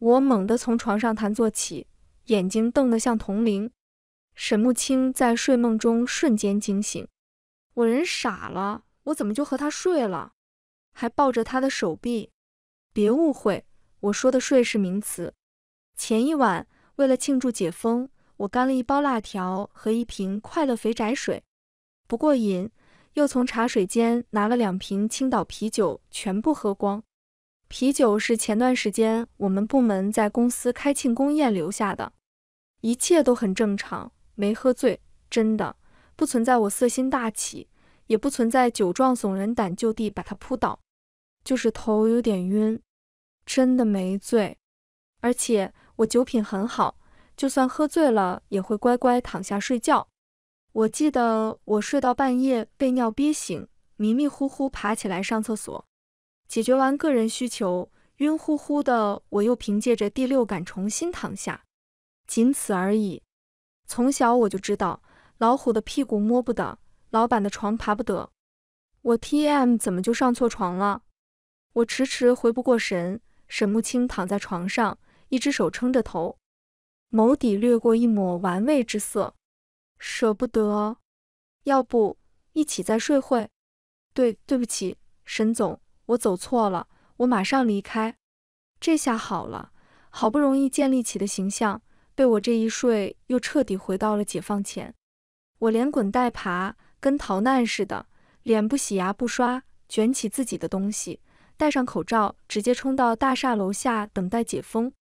Speaker 1: 我猛地从床上弹坐起，眼睛瞪得像铜铃。沈慕清在睡梦中瞬间惊醒，我人傻了，我怎么就和他睡了，还抱着他的手臂？别误会，我说的睡是名词。前一晚为了庆祝解封，我干了一包辣条和一瓶快乐肥宅水，不过瘾。又从茶水间拿了两瓶青岛啤酒，全部喝光。啤酒是前段时间我们部门在公司开庆功宴留下的一切都很正常，没喝醉，真的不存在我色心大起，也不存在酒壮怂人胆就地把他扑倒，就是头有点晕，真的没醉。而且我酒品很好，就算喝醉了也会乖乖躺下睡觉。我记得我睡到半夜被尿憋醒，迷迷糊糊爬起来上厕所，解决完个人需求，晕乎乎的我又凭借着第六感重新躺下，仅此而已。从小我就知道老虎的屁股摸不得，老板的床爬不得，我 T M 怎么就上错床了？我迟迟回不过神，沈木清躺在床上，一只手撑着头，眸底掠过一抹玩味之色。舍不得，要不一起再睡会？对，对不起，沈总，我走错了，我马上离开。这下好了，好不容易建立起的形象，被我这一睡又彻底回到了解放前。我连滚带爬，跟逃难似的，脸不洗，牙不刷，卷起自己的东西，戴上口罩，直接冲到大厦楼下等待解封。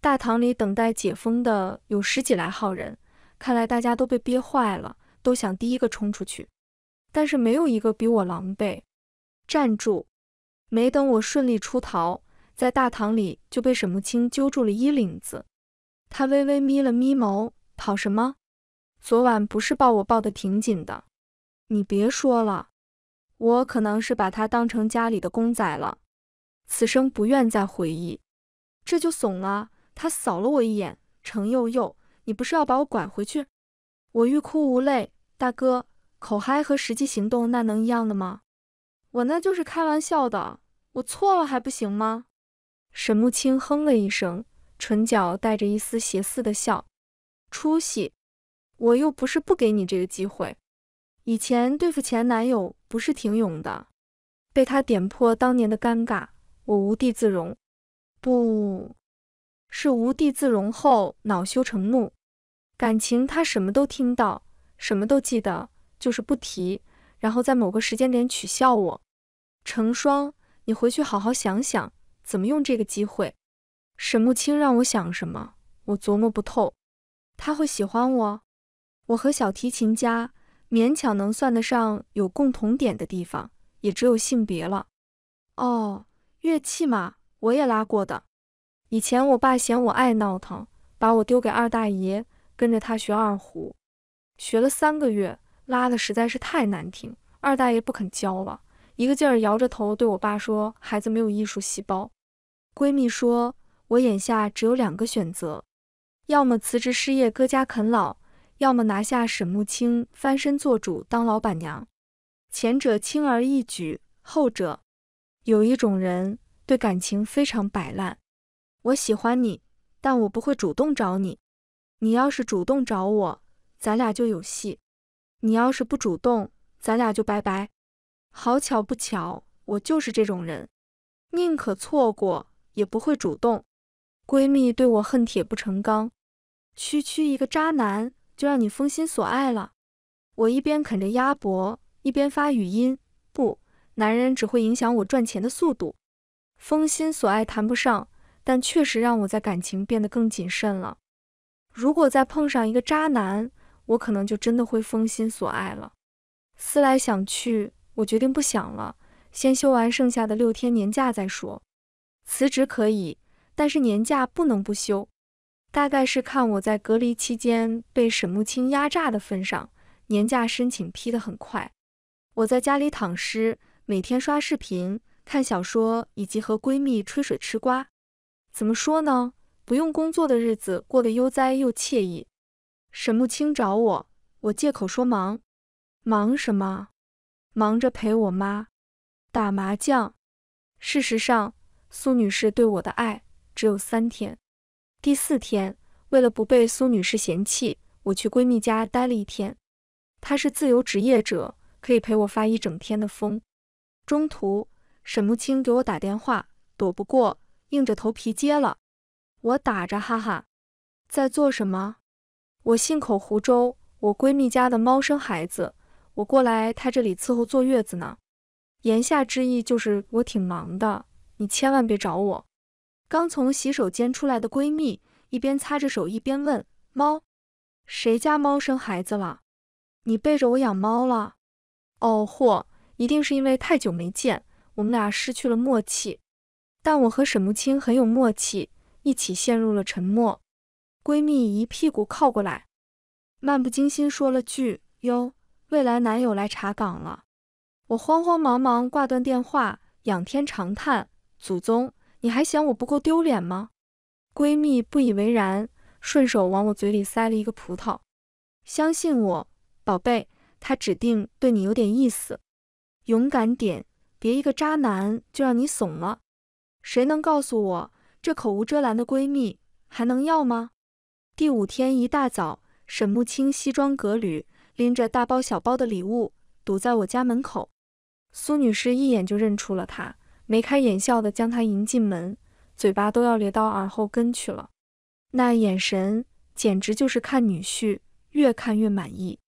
Speaker 1: 大堂里等待解封的有十几来号人。看来大家都被憋坏了，都想第一个冲出去，但是没有一个比我狼狈。站住！没等我顺利出逃，在大堂里就被沈木青揪住了衣领子。他微微眯了眯眸，跑什么？昨晚不是抱我抱得挺紧的？你别说了，我可能是把他当成家里的公仔了，此生不愿再回忆。这就怂了？他扫了我一眼，程又又。你不是要把我拐回去？我欲哭无泪。大哥，口嗨和实际行动那能一样的吗？我那就是开玩笑的，我错了还不行吗？沈木青哼了一声，唇角带着一丝邪肆的笑。出息！我又不是不给你这个机会。以前对付前男友不是挺勇的？被他点破当年的尴尬，我无地自容。不是无地自容，后恼羞成怒。感情他什么都听到，什么都记得，就是不提，然后在某个时间点取笑我。成双，你回去好好想想怎么用这个机会。沈木清让我想什么，我琢磨不透。他会喜欢我？我和小提琴家勉强能算得上有共同点的地方，也只有性别了。哦，乐器嘛，我也拉过的。以前我爸嫌我爱闹腾，把我丢给二大爷。跟着他学二胡，学了三个月，拉的实在是太难听，二大爷不肯教了，一个劲儿摇着头对我爸说：“孩子没有艺术细胞。”闺蜜说：“我眼下只有两个选择，要么辞职失业搁家啃老，要么拿下沈木青翻身做主当老板娘。前者轻而易举，后者……有一种人对感情非常摆烂，我喜欢你，但我不会主动找你。”你要是主动找我，咱俩就有戏；你要是不主动，咱俩就拜拜。好巧不巧，我就是这种人，宁可错过，也不会主动。闺蜜对我恨铁不成钢，区区一个渣男就让你封心锁爱了。我一边啃着鸭脖，一边发语音。不，男人只会影响我赚钱的速度。封心锁爱谈不上，但确实让我在感情变得更谨慎了。如果再碰上一个渣男，我可能就真的会封心锁爱了。思来想去，我决定不想了，先休完剩下的六天年假再说。辞职可以，但是年假不能不休。大概是看我在隔离期间被沈木清压榨的份上，年假申请批得很快。我在家里躺尸，每天刷视频、看小说，以及和闺蜜吹水吃瓜。怎么说呢？不用工作的日子过得悠哉又惬意。沈木清找我，我借口说忙，忙什么？忙着陪我妈打麻将。事实上，苏女士对我的爱只有三天。第四天，为了不被苏女士嫌弃，我去闺蜜家待了一天。她是自由职业者，可以陪我发一整天的疯。中途，沈木清给我打电话，躲不过，硬着头皮接了。我打着哈哈，在做什么？我信口胡诌，我闺蜜家的猫生孩子，我过来她这里伺候坐月子呢。言下之意就是我挺忙的，你千万别找我。刚从洗手间出来的闺蜜一边擦着手一边问：“猫，谁家猫生孩子了？你背着我养猫了？”哦豁，一定是因为太久没见，我们俩失去了默契。但我和沈木青很有默契。一起陷入了沉默，闺蜜一屁股靠过来，漫不经心说了句：“哟，未来男友来查岗了。”我慌慌忙忙挂断电话，仰天长叹：“祖宗，你还嫌我不够丢脸吗？”闺蜜不以为然，顺手往我嘴里塞了一个葡萄：“相信我，宝贝，他指定对你有点意思，勇敢点，别一个渣男就让你怂了。”谁能告诉我？这口无遮拦的闺蜜还能要吗？第五天一大早，沈木青西装革履，拎着大包小包的礼物堵在我家门口。苏女士一眼就认出了他，眉开眼笑的将他迎进门，嘴巴都要咧到耳后根去了。那眼神简直就是看女婿，越看越满意。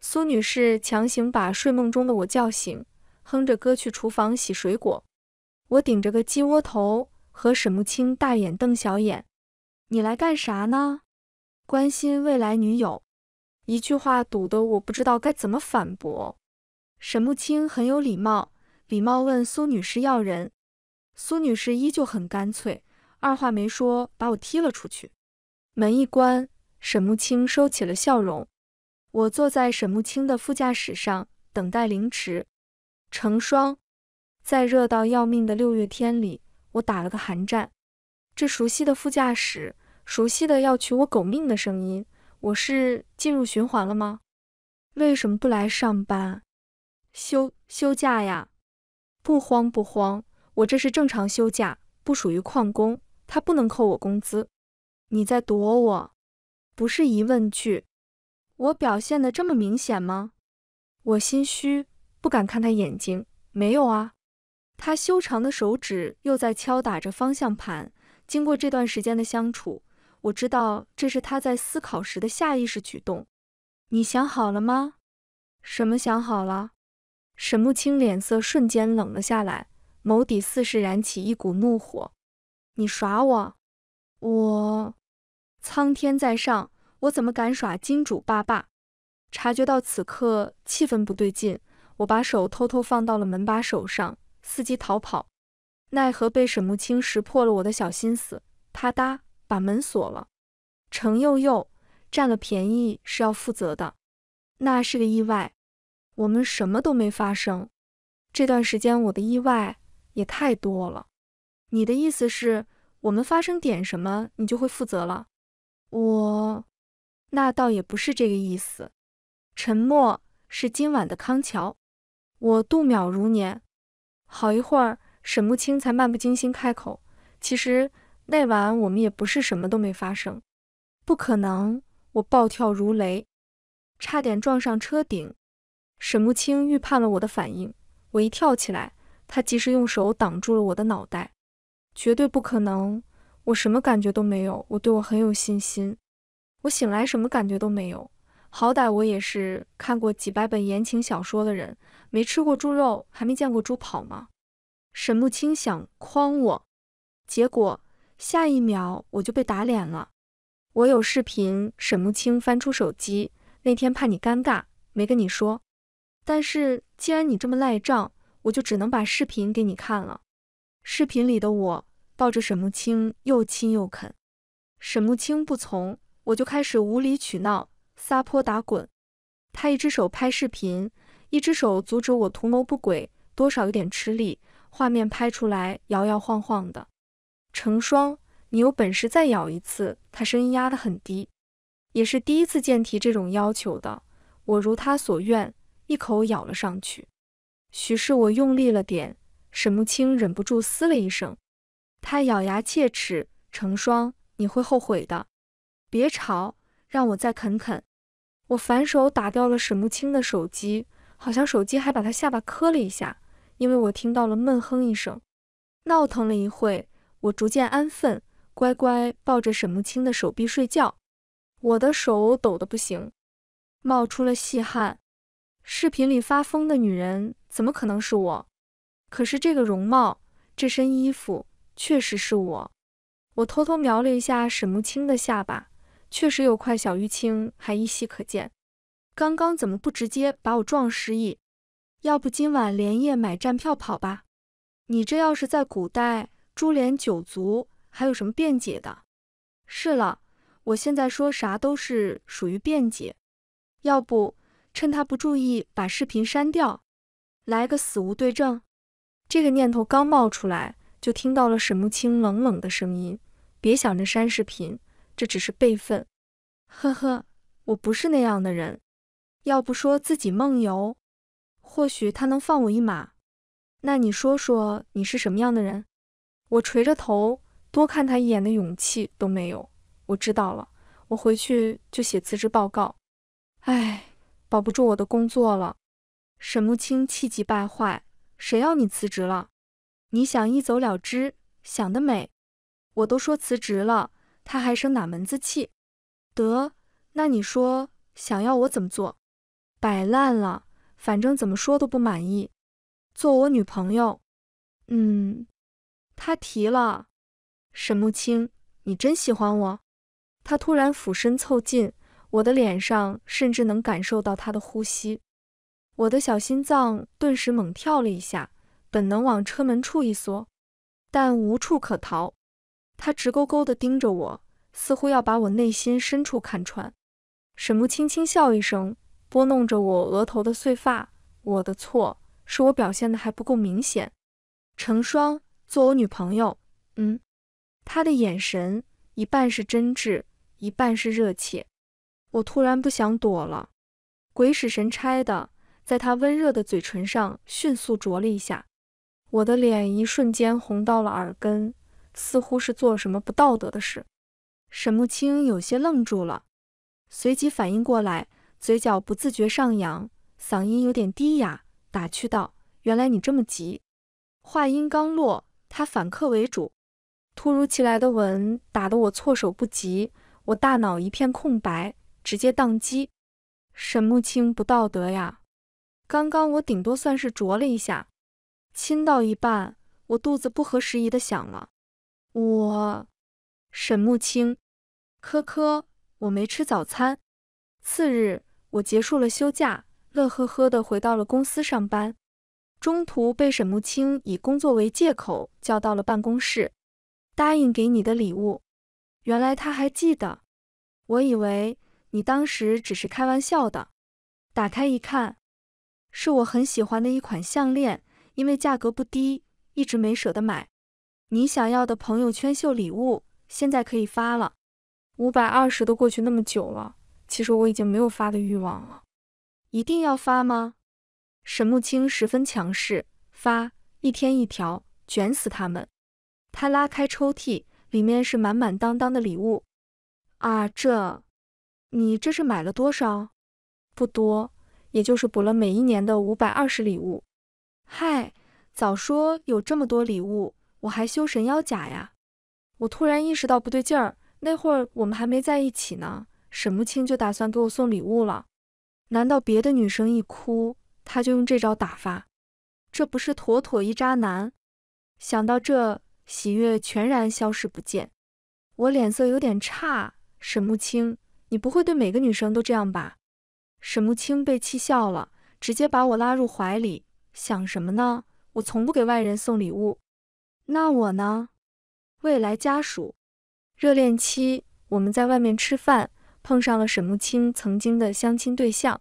Speaker 1: 苏女士强行把睡梦中的我叫醒，哼着歌去厨房洗水果。我顶着个鸡窝头。和沈慕清大眼瞪小眼，你来干啥呢？关心未来女友，一句话堵得我不知道该怎么反驳。沈慕清很有礼貌，礼貌问苏女士要人，苏女士依旧很干脆，二话没说把我踢了出去。门一关，沈慕清收起了笑容。我坐在沈慕清的副驾驶上，等待凌迟成双，在热到要命的六月天里。我打了个寒战，这熟悉的副驾驶，熟悉的要取我狗命的声音，我是进入循环了吗？为什么不来上班？休休假呀？不慌不慌，我这是正常休假，不属于旷工，他不能扣我工资。你在躲我？不是疑问句？我表现的这么明显吗？我心虚，不敢看他眼睛。没有啊。他修长的手指又在敲打着方向盘。经过这段时间的相处，我知道这是他在思考时的下意识举动。你想好了吗？什么想好了？沈木清脸色瞬间冷了下来，眸底似是燃起一股怒火。你耍我？我，苍天在上，我怎么敢耍金主爸爸？察觉到此刻气氛不对劲，我把手偷偷放到了门把手上。伺机逃跑，奈何被沈木青识破了我的小心思，啪嗒，把门锁了。程又又占了便宜是要负责的，那是个意外，我们什么都没发生。这段时间我的意外也太多了。你的意思是我们发生点什么，你就会负责了？我，那倒也不是这个意思。沉默是今晚的康桥，我度秒如年。好一会儿，沈木青才漫不经心开口：“其实那晚我们也不是什么都没发生。”“不可能！”我暴跳如雷，差点撞上车顶。沈木青预判了我的反应，我一跳起来，他及时用手挡住了我的脑袋。“绝对不可能！我什么感觉都没有，我对我很有信心。我醒来什么感觉都没有。”好歹我也是看过几百本言情小说的人，没吃过猪肉还没见过猪跑吗？沈木清想诓我，结果下一秒我就被打脸了。我有视频。沈木清翻出手机，那天怕你尴尬没跟你说，但是既然你这么赖账，我就只能把视频给你看了。视频里的我抱着沈木清又亲又啃，沈木清不从，我就开始无理取闹。撒泼打滚，他一只手拍视频，一只手阻止我图谋不轨，多少有点吃力，画面拍出来摇摇晃晃的。成双，你有本事再咬一次。他声音压得很低，也是第一次见提这种要求的。我如他所愿，一口咬了上去。许是我用力了点，沈木青忍不住嘶了一声。他咬牙切齿：“成双，你会后悔的。”别吵，让我再啃啃。我反手打掉了沈木清的手机，好像手机还把他下巴磕了一下，因为我听到了闷哼一声。闹腾了一会，我逐渐安分，乖乖抱着沈木清的手臂睡觉。我的手抖得不行，冒出了细汗。视频里发疯的女人怎么可能是我？可是这个容貌，这身衣服，确实是我。我偷偷瞄了一下沈木清的下巴。确实有块小淤青，还依稀可见。刚刚怎么不直接把我撞失忆？要不今晚连夜买站票跑吧？你这要是在古代，株连九族，还有什么辩解的？是了，我现在说啥都是属于辩解。要不趁他不注意，把视频删掉，来个死无对证。这个念头刚冒出来，就听到了沈木青冷冷的声音：“别想着删视频。”这只是备份，呵呵，我不是那样的人，要不说自己梦游，或许他能放我一马。那你说说你是什么样的人？我垂着头，多看他一眼的勇气都没有。我知道了，我回去就写辞职报告。哎，保不住我的工作了。沈木青气急败坏，谁要你辞职了？你想一走了之？想得美！我都说辞职了。他还生哪门子气？得，那你说想要我怎么做？摆烂了，反正怎么说都不满意。做我女朋友？嗯，他提了。沈木青，你真喜欢我？他突然俯身凑近我的脸上，甚至能感受到他的呼吸。我的小心脏顿时猛跳了一下，本能往车门处一缩，但无处可逃。他直勾勾地盯着我，似乎要把我内心深处看穿。沈木轻轻笑一声，拨弄着我额头的碎发。我的错，是我表现的还不够明显。成双，做我女朋友。嗯。他的眼神一半是真挚，一半是热切。我突然不想躲了，鬼使神差的在他温热的嘴唇上迅速啄了一下。我的脸一瞬间红到了耳根。似乎是做了什么不道德的事，沈慕清有些愣住了，随即反应过来，嘴角不自觉上扬，嗓音有点低哑，打趣道：“原来你这么急。”话音刚落，他反客为主，突如其来的吻打得我措手不及，我大脑一片空白，直接宕机。沈慕清不道德呀，刚刚我顶多算是啄了一下，亲到一半，我肚子不合时宜的响了。我，沈木青，科科，我没吃早餐。次日，我结束了休假，乐呵呵的回到了公司上班。中途被沈木青以工作为借口叫到了办公室，答应给你的礼物。原来他还记得，我以为你当时只是开玩笑的。打开一看，是我很喜欢的一款项链，因为价格不低，一直没舍得买。你想要的朋友圈秀礼物，现在可以发了。五百二十都过去那么久了，其实我已经没有发的欲望了。一定要发吗？沈木青十分强势，发一天一条，卷死他们。他拉开抽屉，里面是满满当当的礼物。啊，这你这是买了多少？不多，也就是补了每一年的五百二十礼物。嗨，早说有这么多礼物。我还修神妖甲呀！我突然意识到不对劲儿，那会儿我们还没在一起呢，沈木青就打算给我送礼物了。难道别的女生一哭，他就用这招打发？这不是妥妥一渣男？想到这，喜悦全然消失不见，我脸色有点差。沈木青，你不会对每个女生都这样吧？沈木青被气笑了，直接把我拉入怀里。想什么呢？我从不给外人送礼物。那我呢？未来家属，热恋期，我们在外面吃饭，碰上了沈木青曾经的相亲对象，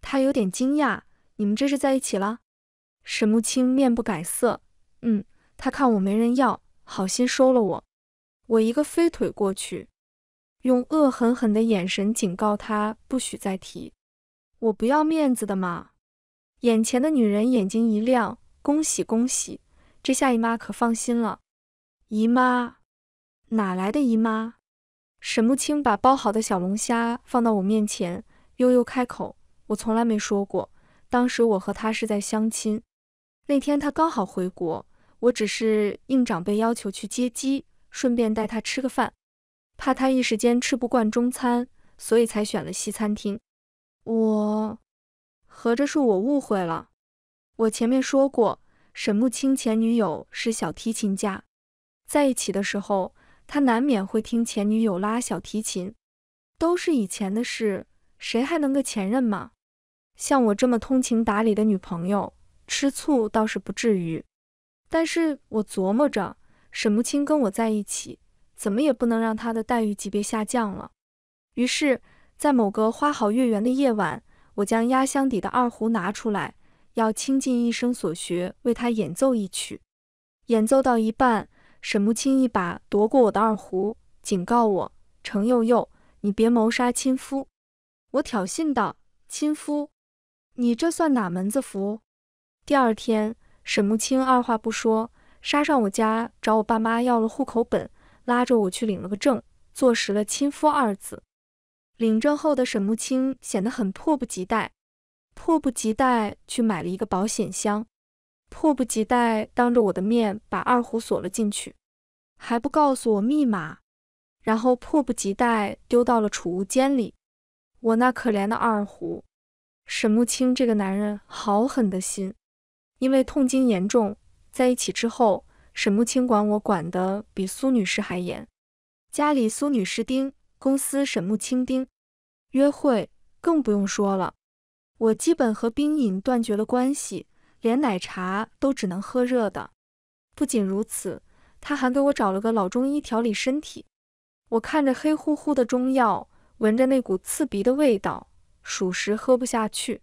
Speaker 1: 他有点惊讶，你们这是在一起了？沈木青面不改色，嗯，他看我没人要，好心收了我，我一个飞腿过去，用恶狠狠的眼神警告他，不许再提，我不要面子的嘛。眼前的女人眼睛一亮，恭喜恭喜。这下姨妈可放心了。姨妈，哪来的姨妈？沈木清把包好的小龙虾放到我面前，悠悠开口：“我从来没说过，当时我和他是在相亲。那天他刚好回国，我只是应长辈要求去接机，顺便带他吃个饭，怕他一时间吃不惯中餐，所以才选了西餐厅。我合着是我误会了，我前面说过。”沈木清前女友是小提琴家，在一起的时候，他难免会听前女友拉小提琴。都是以前的事，谁还能个前任吗？像我这么通情达理的女朋友，吃醋倒是不至于。但是我琢磨着，沈木清跟我在一起，怎么也不能让他的待遇级别下降了。于是，在某个花好月圆的夜晚，我将压箱底的二胡拿出来。要倾尽一生所学为他演奏一曲，演奏到一半，沈木青一把夺过我的二胡，警告我：“程又又，你别谋杀亲夫！”我挑衅道：“亲夫，你这算哪门子福？”第二天，沈木青二话不说，杀上我家找我爸妈要了户口本，拉着我去领了个证，坐实了“亲夫”二字。领证后的沈木青显得很迫不及待。迫不及待去买了一个保险箱，迫不及待当着我的面把二胡锁了进去，还不告诉我密码，然后迫不及待丢到了储物间里。我那可怜的二胡，沈木青这个男人好狠的心。因为痛经严重，在一起之后，沈木青管我管的比苏女士还严。家里苏女士盯，公司沈木青盯，约会更不用说了。我基本和冰饮断绝了关系，连奶茶都只能喝热的。不仅如此，他还给我找了个老中医调理身体。我看着黑乎乎的中药，闻着那股刺鼻的味道，属实喝不下去。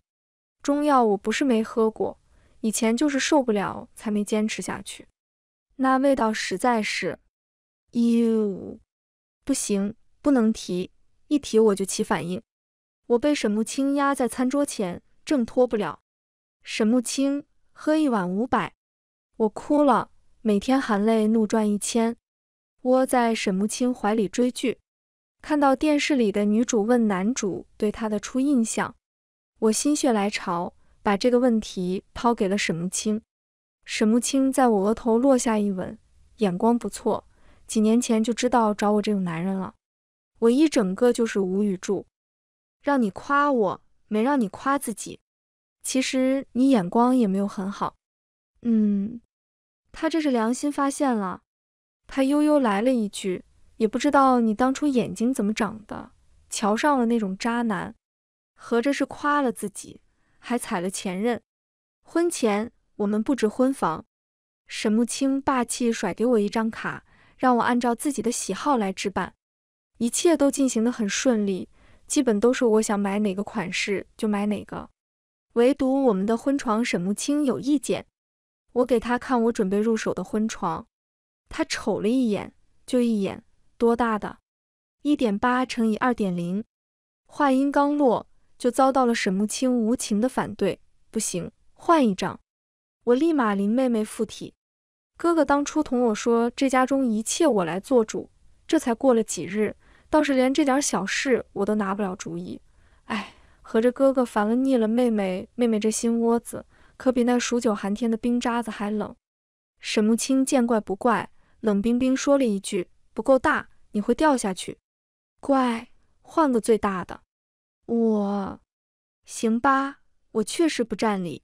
Speaker 1: 中药我不是没喝过，以前就是受不了才没坚持下去。那味道实在是，哟，不行，不能提，一提我就起反应。我被沈木青压在餐桌前，挣脱不了。沈木青喝一碗五百，我哭了。每天含泪怒赚一千，窝在沈木青怀里追剧。看到电视里的女主问男主对她的初印象，我心血来潮把这个问题抛给了沈木青。沈木青在我额头落下一吻，眼光不错，几年前就知道找我这种男人了。我一整个就是无语住。让你夸我，没让你夸自己。其实你眼光也没有很好。嗯，他这是良心发现了。他悠悠来了一句：“也不知道你当初眼睛怎么长的，瞧上了那种渣男，合着是夸了自己，还踩了前任。”婚前我们布置婚房，沈木清霸气甩给我一张卡，让我按照自己的喜好来置办。一切都进行的很顺利。基本都是我想买哪个款式就买哪个，唯独我们的婚床沈木青有意见。我给他看我准备入手的婚床，他瞅了一眼，就一眼，多大的？一点八乘以二点零。话音刚落，就遭到了沈木青无情的反对。不行，换一张。我立马林妹妹附体，哥哥当初同我说这家中一切我来做主，这才过了几日。倒是连这点小事我都拿不了主意，哎，合着哥哥烦了腻了妹妹，妹妹这心窝子可比那数九寒天的冰渣子还冷。沈木青见怪不怪，冷冰冰说了一句：“不够大，你会掉下去。”“乖，换个最大的。”“我行吧，我确实不占理。”